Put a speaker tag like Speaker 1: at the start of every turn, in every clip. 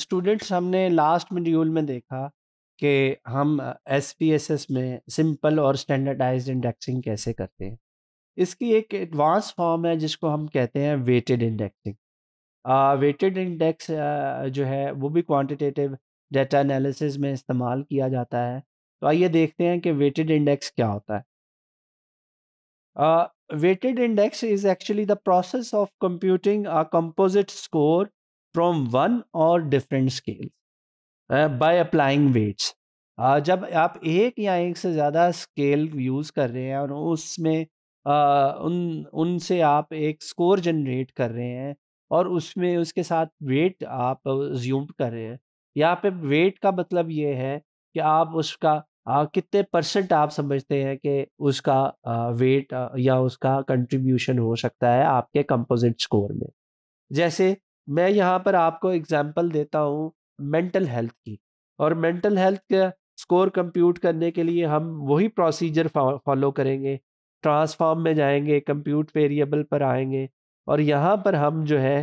Speaker 1: students हमने last module में देखा कि हम एस में सिंपल और स्टैंडर्डाइज्ड इंडेक्सिंग कैसे करते हैं इसकी एक एडवांस फॉर्म है जिसको हम कहते हैं वेटेड इंडेक्सिंग वेटेड इंडेक्स जो है वो भी क्वांटिटेटिव डेटा एनालिसिस में इस्तेमाल किया जाता है तो आइए देखते हैं कि वेटेड इंडेक्स क्या होता है weighted index is actually the process of computing a composite score from one or different scale by applying weights जब आप एक या एक से ज़्यादा स्केल यूज़ कर रहे हैं और उसमें uh, उन उनसे आप एक स्कोर जनरेट कर रहे हैं और उसमें उसके साथ वेट आप ज्यूम कर रहे हैं यहाँ पे वेट का मतलब ये है कि आप उसका आ, uh, कितने परसेंट आप समझते हैं कि उसका आ, वेट आ, या उसका कंट्रीब्यूशन हो सकता है आपके कंपोजिट स्कोर में जैसे मैं यहाँ पर आपको एग्जाम्पल देता हूँ मेंटल हेल्थ की और मेंटल हेल्थ का स्कोर कंप्यूट करने के लिए हम वही प्रोसीजर फॉलो करेंगे ट्रांसफॉर्म में जाएंगे कंप्यूट वेरिएबल पर आएंगे और यहाँ पर हम जो है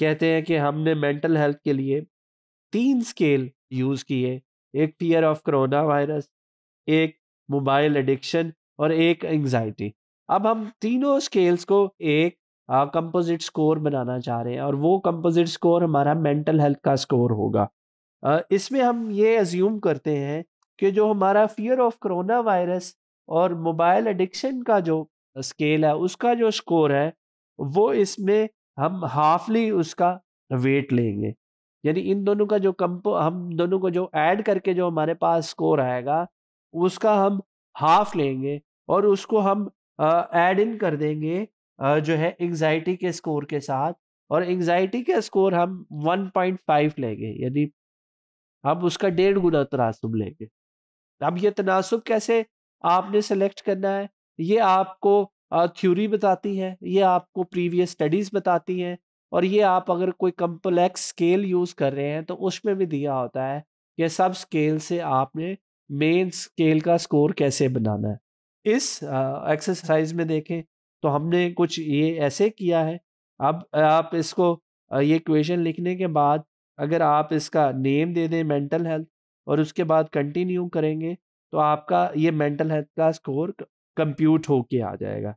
Speaker 1: कहते हैं कि हमने मेंटल हेल्थ के लिए तीन स्केल यूज़ किए एक फियर ऑफ करोना वायरस एक मोबाइल एडिक्शन और एक एंजाइटी अब हम तीनों स्केल्स को एक कंपोजिट स्कोर बनाना चाह रहे हैं और वो कंपोजिट स्कोर हमारा मेंटल हेल्थ का स्कोर होगा इसमें हम ये एज्यूम करते हैं कि जो हमारा फियर ऑफ कोरोना वायरस और मोबाइल एडिक्शन का जो स्केल है उसका जो स्कोर है वो इसमें हम हाफली उसका वेट लेंगे यानी इन दोनों का जो कंपो हम दोनों को जो ऐड करके जो हमारे पास स्कोर आएगा उसका हम हाफ लेंगे और उसको हम ऐड इन कर देंगे जो है एंगजाइटी के स्कोर के साथ और एंगजाइटी का स्कोर हम 1.5 लेंगे यानी हम उसका डेढ़ गुना तनासब लेंगे अब ये तनासब कैसे आपने सेलेक्ट करना है ये आपको थ्योरी बताती है ये आपको प्रीवियस स्टडीज़ बताती हैं और ये आप अगर कोई कम्प्लेक्स स्केल यूज़ कर रहे हैं तो उसमें भी दिया होता है कि सब स्केल से आपने मेन स्केल का स्कोर कैसे बनाना है इस एक्सरसाइज में देखें तो हमने कुछ ये ऐसे किया है अब आप इसको ये क्वेश्चन लिखने के बाद अगर आप इसका नेम दे दें मेंटल हेल्थ और उसके बाद कंटिन्यू करेंगे तो आपका ये मेंटल हेल्थ का स्कोर कंप्यूट होके आ जाएगा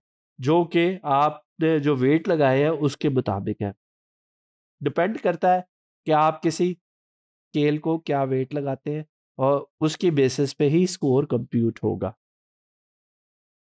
Speaker 1: जो कि आपने जो वेट लगाया है उसके मुताबिक है डिपेंड करता है कि आप किसी स्केल को क्या वेट लगाते हैं और उसकी बेसिस पे ही स्कोर कंप्यूट होगा